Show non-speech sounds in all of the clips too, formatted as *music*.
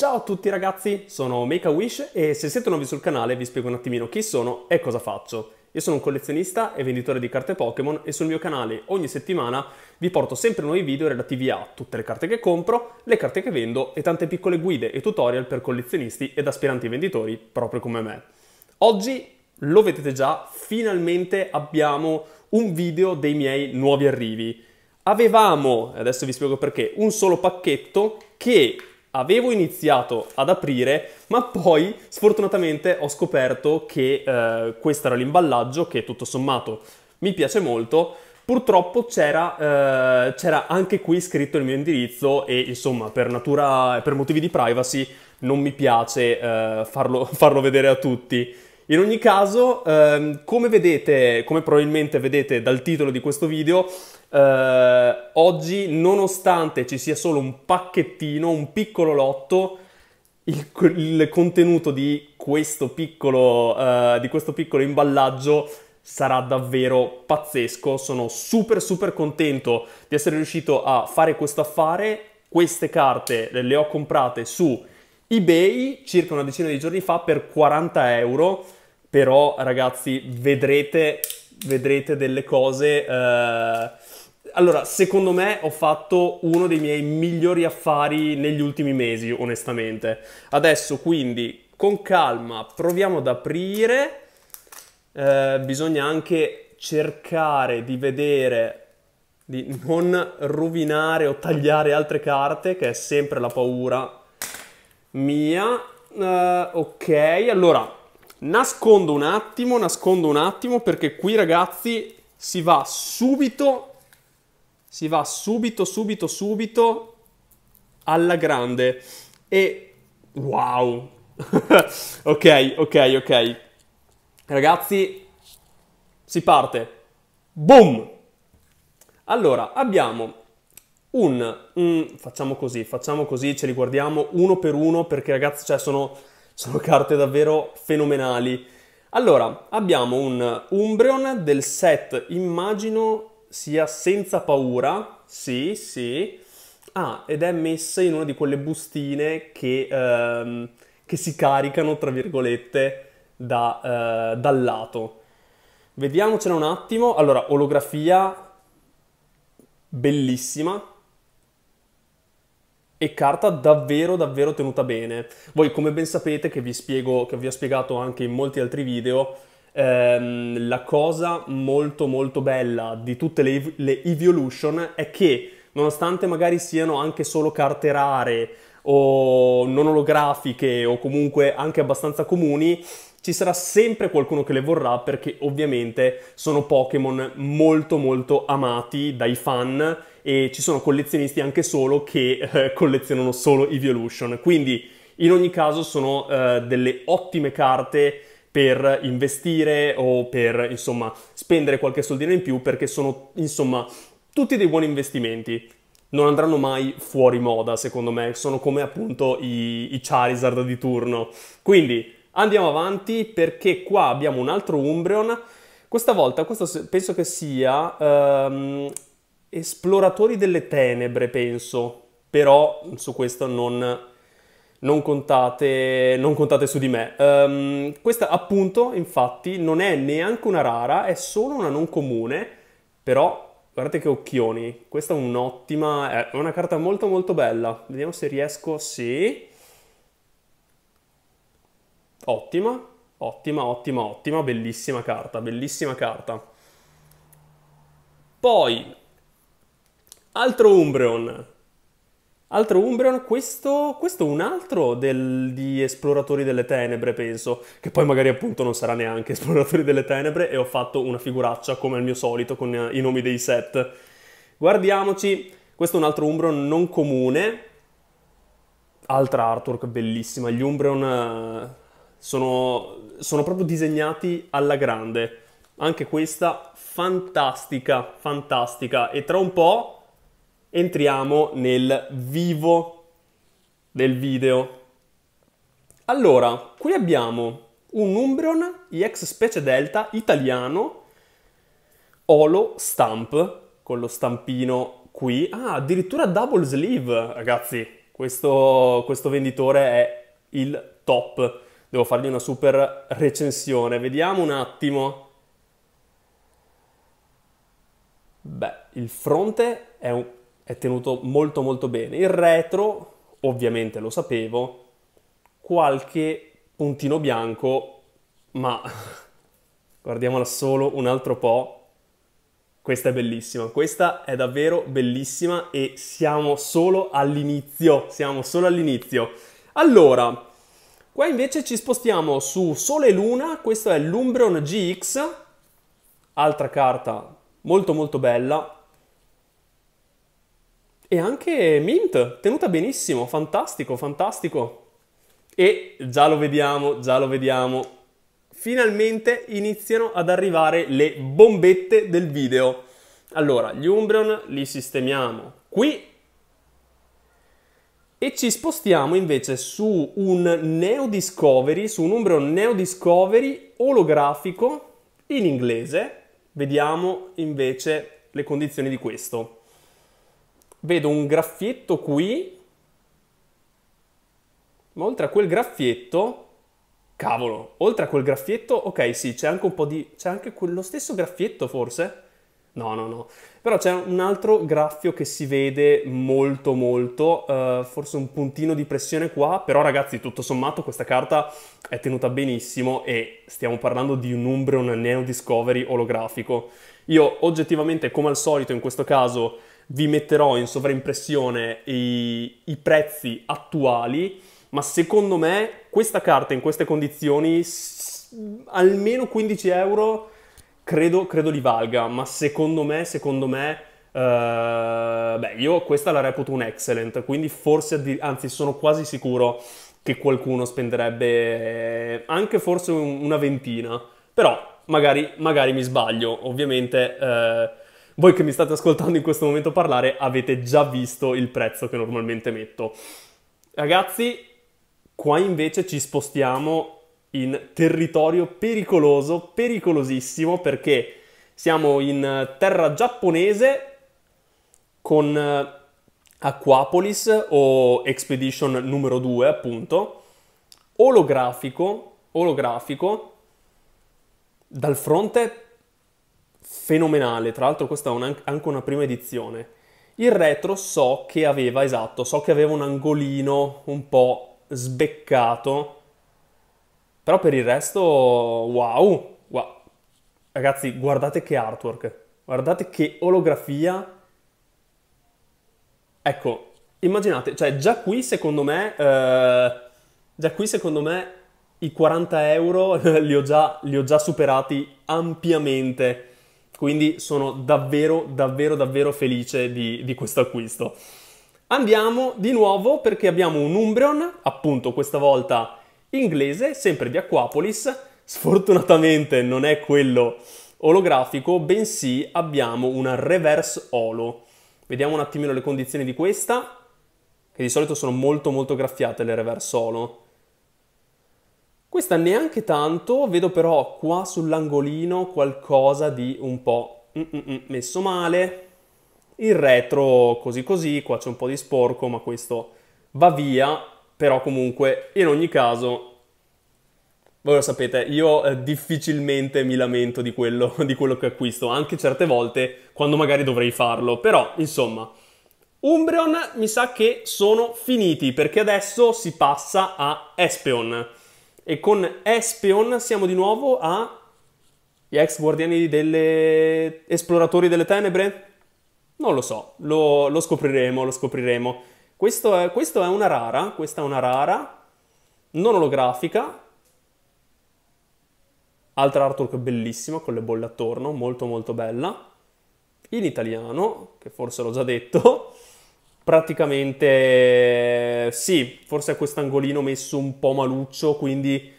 Ciao a tutti ragazzi, sono Make a Wish e se siete nuovi sul canale vi spiego un attimino chi sono e cosa faccio. Io sono un collezionista e venditore di carte Pokémon e sul mio canale ogni settimana vi porto sempre nuovi video relativi a tutte le carte che compro, le carte che vendo e tante piccole guide e tutorial per collezionisti ed aspiranti venditori proprio come me. Oggi, lo vedete già, finalmente abbiamo un video dei miei nuovi arrivi. Avevamo, adesso vi spiego perché, un solo pacchetto che avevo iniziato ad aprire, ma poi sfortunatamente ho scoperto che eh, questo era l'imballaggio che tutto sommato mi piace molto. Purtroppo c'era, eh, c'era anche qui scritto il mio indirizzo e insomma per natura e per motivi di privacy non mi piace eh, farlo, *laughs* farlo, vedere a tutti. In ogni caso, ehm, come vedete, come probabilmente vedete dal titolo di questo video, eh, oggi nonostante ci sia solo un pacchettino, un piccolo lotto, il, il contenuto di questo, piccolo, eh, di questo piccolo imballaggio sarà davvero pazzesco. Sono super super contento di essere riuscito a fare questo affare. Queste carte le ho comprate su eBay circa una decina di giorni fa per 40 euro. Però ragazzi vedrete, vedrete delle cose... Eh, allora, secondo me ho fatto uno dei miei migliori affari negli ultimi mesi, onestamente. Adesso, quindi, con calma, proviamo ad aprire. Eh, bisogna anche cercare di vedere di non rovinare o tagliare altre carte, che è sempre la paura mia. Eh, ok, allora, nascondo un attimo, nascondo un attimo, perché qui, ragazzi, si va subito si va subito, subito, subito alla grande. E wow! *laughs* ok, ok, ok. Ragazzi, si parte. Boom! Allora, abbiamo un... Mm, facciamo così, facciamo così, ce li guardiamo uno per uno perché ragazzi, cioè, sono, sono carte davvero fenomenali. Allora, abbiamo un Umbreon del set, immagino, sia senza paura, sì, sì. Ah, ed è messa in una di quelle bustine che, ehm, che si caricano, tra virgolette, da, eh, dal lato. Vediamocene un attimo. Allora, olografia bellissima, e carta davvero davvero tenuta bene. Voi come ben sapete che vi spiego, che vi ho spiegato anche in molti altri video, ehm, la cosa molto molto bella di tutte le, le Evolution è che nonostante magari siano anche solo carte rare o non olografiche o comunque anche abbastanza comuni, ci sarà sempre qualcuno che le vorrà perché ovviamente sono Pokémon molto molto amati dai fan e ci sono collezionisti anche solo che eh, collezionano solo Evolution. Quindi in ogni caso sono eh, delle ottime carte per investire o per insomma spendere qualche soldino in più perché sono insomma tutti dei buoni investimenti. Non andranno mai fuori moda, secondo me, sono come appunto i, i Charizard di turno. Quindi andiamo avanti perché qua abbiamo un altro Umbreon. Questa volta, questo penso che sia um, Esploratori delle Tenebre, penso. Però su questo non non contate, non contate, su di me. Um, questa appunto, infatti, non è neanche una rara, è solo una non comune, però guardate che occhioni, questa è un'ottima, è una carta molto molto bella, vediamo se riesco, sì, ottima, ottima, ottima, ottima, bellissima carta, bellissima carta. Poi, altro Umbreon, Altro Umbreon, questo, questo un altro del, di Esploratori delle Tenebre, penso, che poi magari appunto non sarà neanche *laughs* Esploratori delle Tenebre e ho fatto una figuraccia come al mio solito con eh, i nomi dei set. Guardiamoci, questo è un altro Umbreon non comune, altra artwork bellissima, gli Umbreon eh, sono, sono proprio disegnati alla grande, anche questa fantastica, fantastica e tra un po' entriamo nel vivo del video. Allora, qui abbiamo un Umbreon EX specie delta italiano, Olo Stamp, con lo stampino qui. Ah, addirittura double sleeve, ragazzi. Questo, questo venditore è il top. Devo fargli una super recensione. Vediamo un attimo. Beh, il fronte è un è tenuto molto molto bene. Il retro, ovviamente lo sapevo, qualche puntino bianco, ma *laughs* guardiamola solo un altro po'. Questa è bellissima, questa è davvero bellissima e siamo solo all'inizio, siamo solo all'inizio. Allora, qua invece ci spostiamo su Sole e Luna, questo è l'Umbreon GX, altra carta molto molto bella, e anche Mint, tenuta benissimo, fantastico, fantastico. E già lo vediamo, già lo vediamo. Finalmente iniziano ad arrivare le bombette del video. Allora, gli Umbreon li sistemiamo qui e ci spostiamo invece su un Neo Discovery, su un Umbreon Neo Discovery olografico in inglese. Vediamo invece le condizioni di questo vedo un graffietto qui, ma oltre a quel graffietto, cavolo, oltre a quel graffietto, ok sì, c'è anche un po' di, c'è anche quello stesso graffietto forse? No, no, no, però c'è un altro graffio che si vede molto molto, eh, forse un puntino di pressione qua, però ragazzi tutto sommato questa carta è tenuta benissimo e stiamo parlando di un Umbreon Neo Discovery olografico. Io oggettivamente come al solito in questo caso vi metterò in sovraimpressione i, i prezzi attuali, ma secondo me questa carta in queste condizioni almeno 15 euro credo, credo li valga, ma secondo me, secondo me... Uh, beh, io questa la reputo un excellent, quindi forse, anzi sono quasi sicuro che qualcuno spenderebbe eh, anche forse un- una ventina, però magari, magari mi sbaglio, ovviamente uh, voi che mi state ascoltando in questo momento parlare avete già visto il prezzo che normalmente metto. Ragazzi, qua invece ci spostiamo in territorio pericoloso, pericolosissimo, perché siamo in eh, terra giapponese con eh, Aquapolis o Expedition numero 2, appunto, olografico, olografico, dal fronte fenomenale, tra l'altro questa è un, anche una prima edizione. Il retro so che aveva, esatto, so che aveva un angolino un po' sbeccato, però per il resto, wow, wow. Ragazzi, guardate che artwork, guardate che olografia. Ecco, immaginate, cioè già qui secondo me, eh, già qui secondo me i 40 euro *laughs* li ho già, li ho già superati ampiamente quindi sono davvero, davvero, davvero felice di, di questo acquisto. Andiamo di nuovo perché abbiamo un Umbreon, appunto questa volta inglese, sempre di Aquapolis. Sfortunatamente non è quello olografico, bensì abbiamo una reverse Holo. Vediamo un attimino le condizioni di questa, che di solito sono molto molto graffiate le reverse Holo. Questa neanche tanto, vedo però qua sull'angolino qualcosa di un po' mm, mm, mm, messo male. Il retro così così, qua c'è un po' di sporco, ma questo va via. Però comunque, in ogni caso, voi lo sapete, io eh, difficilmente mi lamento di quello, *laughs* di quello che acquisto, anche certe volte quando magari dovrei farlo. Però, insomma... Umbreon mi sa che sono finiti perché adesso si passa a Espeon. E con Espeon siamo di nuovo a gli ex guardiani delle... esploratori delle tenebre? Non lo so, lo, lo scopriremo, lo scopriremo. Questo è, questo è una rara, questa è una rara, non olografica, Altra artwork bellissima con le bolle attorno, molto molto bella. In italiano, che forse l'ho già detto praticamente sì, forse a quest'angolino messo un po' maluccio, quindi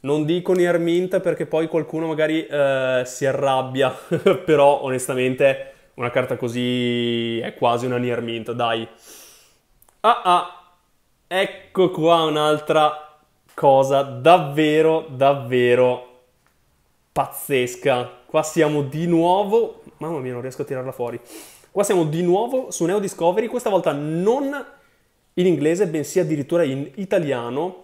non dico near mint perché poi qualcuno magari eh, si arrabbia, *laughs* però onestamente una carta così è quasi una near mint, dai. Ah ah, ecco qua un'altra cosa davvero, davvero pazzesca. Qua siamo di nuovo, mamma mia non riesco a tirarla fuori. Qua siamo di nuovo su Neo Discovery, questa volta non in inglese, bensì addirittura in italiano.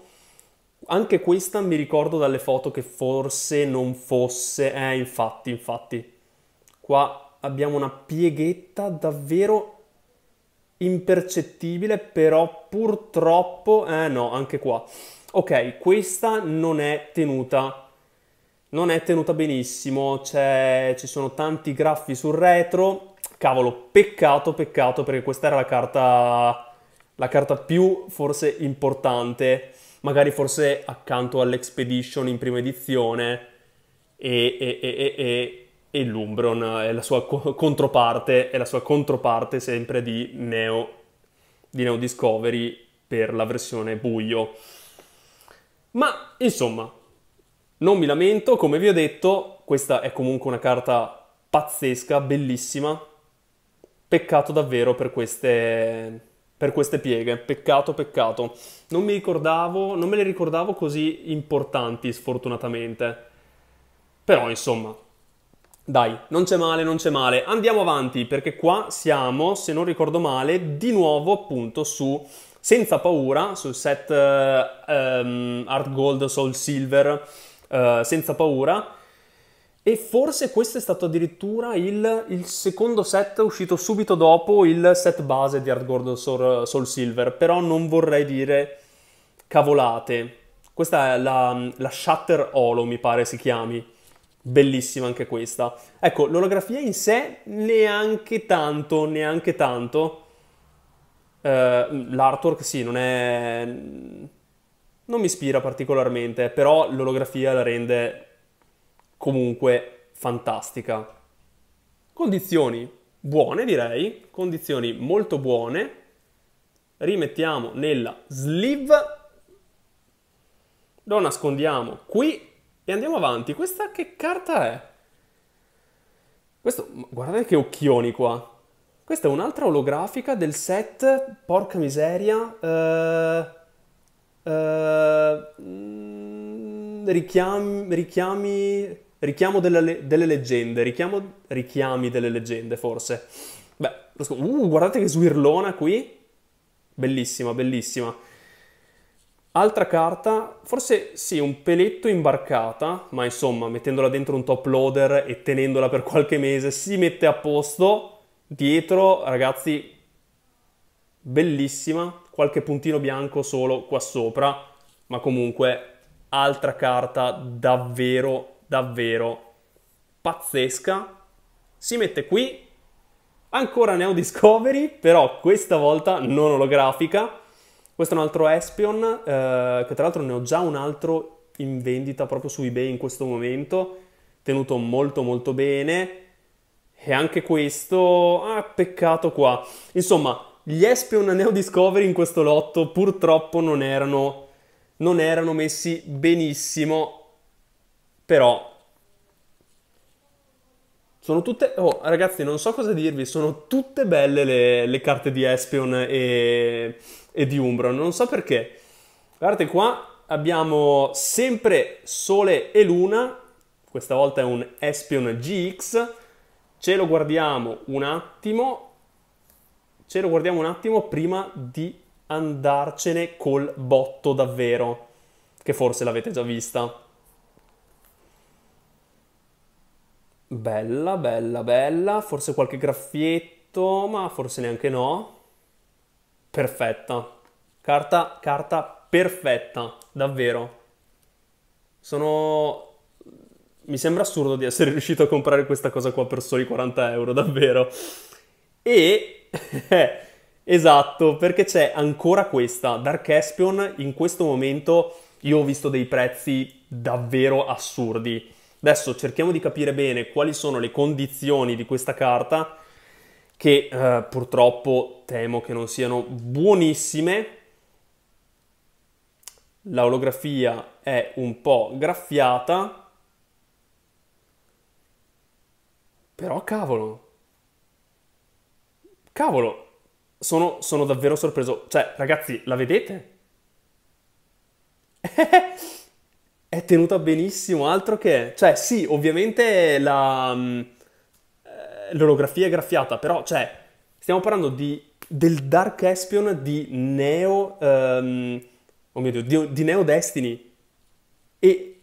Anche questa mi ricordo dalle foto che forse non fosse... Eh, infatti, infatti. Qua abbiamo una pieghetta davvero impercettibile, però purtroppo... Eh no, anche qua. Ok, questa non è tenuta. Non è tenuta benissimo, ci sono tanti graffi sul retro, Cavolo, peccato, peccato, perché questa era la carta, la carta più forse importante, magari forse accanto all'Expedition in prima edizione e, e, e, e, e l'Umbron è la sua controparte, è la sua controparte sempre di Neo, di Neo Discovery per la versione buio. Ma insomma, non mi lamento, come vi ho detto, questa è comunque una carta pazzesca, bellissima, Peccato davvero per queste, per queste pieghe, peccato, peccato. Non, non me le ricordavo così importanti sfortunatamente. Però insomma, dai, non c'è male, non c'è male. Andiamo avanti perché qua siamo, se non ricordo male, di nuovo appunto su Senza Paura, sul set uh, um, Art Gold Soul Silver uh, Senza Paura e forse questo è stato addirittura il, il secondo set uscito subito dopo il set base di Art Gordon Soul, Soul Silver, però non vorrei dire cavolate. Questa è la, la Shutter Holo, mi pare si chiami. Bellissima anche questa. Ecco, l'olografia in sé neanche tanto, neanche tanto. Eh, l'artwork sì, non è... non mi ispira particolarmente, però l'olografia la rende comunque fantastica. Condizioni buone direi, condizioni molto buone. Rimettiamo nella sleeve, lo nascondiamo qui e andiamo avanti. Questa che carta è? Questo, guardate che occhioni qua. Questa è un'altra olografica del set, porca miseria, uh, uh, richiami, richiami richiamo delle, delle leggende, richiamo, richiami delle leggende forse. Beh, uh, guardate che swirlona qui, bellissima, bellissima. Altra carta, forse sì, un peletto imbarcata, ma insomma, mettendola dentro un top loader e tenendola per qualche mese si mette a posto. Dietro, ragazzi, bellissima, qualche puntino bianco solo qua sopra, ma comunque altra carta davvero davvero pazzesca. Si mette qui, ancora Neo Discovery, però questa volta non olografica. Questo è un altro Espion, eh, che tra l'altro ne ho già un altro in vendita proprio su eBay in questo momento, tenuto molto molto bene. E anche questo, ah, peccato qua. Insomma, gli Espion Neo Discovery in questo lotto purtroppo non erano, non erano messi benissimo però sono tutte, oh ragazzi, non so cosa dirvi, sono tutte belle le, le carte di Espion e, e, di Umbron, non so perché. Guardate qua, abbiamo sempre Sole e Luna, questa volta è un Espion GX, ce lo guardiamo un attimo, ce lo guardiamo un attimo prima di andarcene col botto davvero, che forse l'avete già vista. Bella, bella, bella, forse qualche graffietto, ma forse neanche no. Perfetta. Carta, carta perfetta, davvero. Sono... Mi sembra assurdo di essere *laughs* riuscito a comprare questa cosa qua per soli 40 euro, davvero. E... *laughs* esatto, perché c'è ancora questa. Dark Espion, in questo momento, io ho visto dei prezzi davvero assurdi Adesso cerchiamo di capire bene quali sono le condizioni di questa carta che eh, purtroppo temo che non siano buonissime. La olografia è un po' graffiata. Però cavolo. Cavolo. Sono, sono davvero sorpreso. Cioè, ragazzi, la vedete? Eh. *laughs* è tenuta benissimo, altro che... Cioè, sì, ovviamente la, mm, eh, l'orografia è graffiata, però, cioè, stiamo parlando di, del Dark Espion di Neo... Um, oh mio Dio, di, di Neo Destiny. E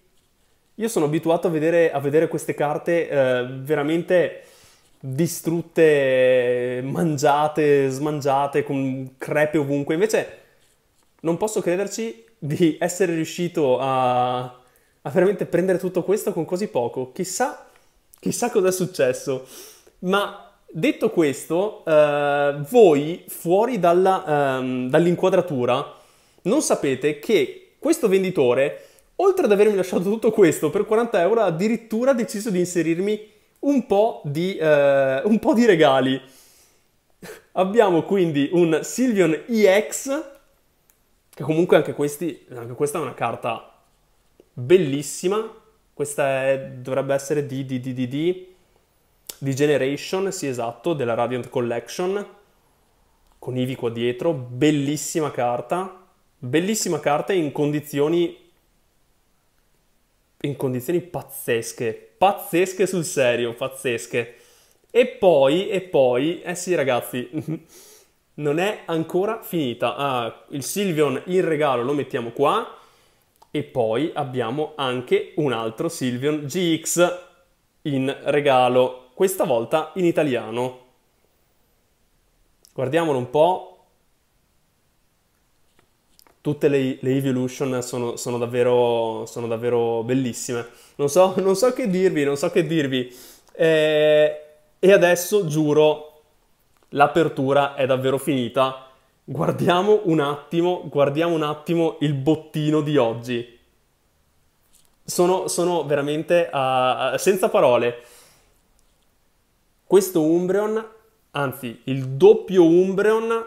io sono abituato a vedere, a vedere queste carte uh, veramente distrutte, mangiate, smangiate, con crepe ovunque. Invece non posso crederci di essere riuscito a, a veramente prendere tutto questo con così poco. Chissà, chissà cosa è successo. Ma detto questo, eh, voi fuori dalla, eh, dall'inquadratura non sapete che questo venditore, oltre ad avermi lasciato tutto questo per 40 euro, addirittura ha deciso di inserirmi un po' di, eh, un po di regali. Abbiamo quindi un Sylvian EX, che comunque anche, questi, anche questa è una carta bellissima. Questa è, dovrebbe essere di, di, di, di, di, di Generation, sì esatto, della Radiant Collection, con Ivi qua dietro, bellissima carta, bellissima carta in condizioni in condizioni pazzesche, pazzesche sul serio, pazzesche. E poi, e poi, eh sì ragazzi, *laughs* non è ancora finita. Ah, il Silvion in regalo lo mettiamo qua. E poi abbiamo anche un altro Silvion GX in regalo, questa volta in italiano. Guardiamolo un po'. Tutte le, le Evolution sono, sono, davvero, sono davvero bellissime. Non so, non so che dirvi, non so che dirvi. Eh, e adesso giuro, l'apertura è davvero finita Guardiamo un attimo, guardiamo un attimo il bottino di oggi. Sono, sono veramente uh, senza parole. Questo Umbreon, anzi il doppio Umbreon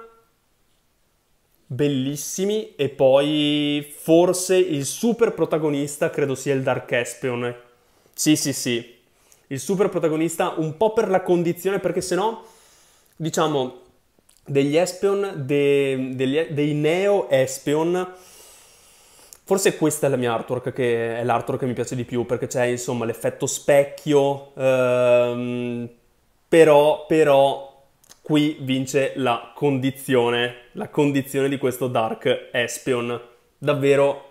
bellissimi e poi forse il super protagonista credo sia il Dark Espion. Sì, sì, sì. Il super protagonista un po' per la condizione perché se no diciamo degli espion, de, degli, dei Neo espion. Forse questa è la mia artwork, che è l'artwork che mi piace di più, perché c'è insomma l'effetto specchio, ehm, però, però qui vince la condizione, la condizione di questo Dark Espion. Davvero,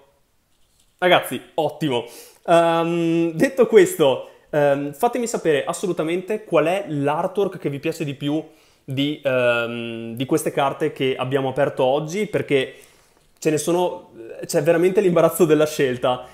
ragazzi, ottimo. Um, detto questo, um, fatemi sapere assolutamente qual è l'artwork che vi piace di più di, ehm, di queste carte che abbiamo aperto oggi perché ce ne sono, c'è veramente l'imbarazzo della scelta.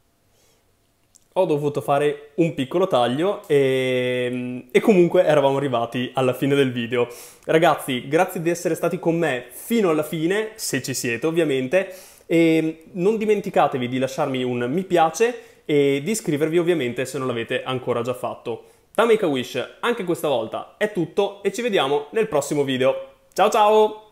Ho dovuto fare un piccolo taglio e, e, comunque eravamo arrivati alla fine del video. Ragazzi, grazie di essere stati con me fino alla fine, se ci siete ovviamente, e non dimenticatevi di lasciarmi un mi piace e di iscrivervi ovviamente se non l'avete ancora già fatto. Da Make-A-Wish anche questa volta è tutto e ci vediamo nel prossimo video. Ciao ciao!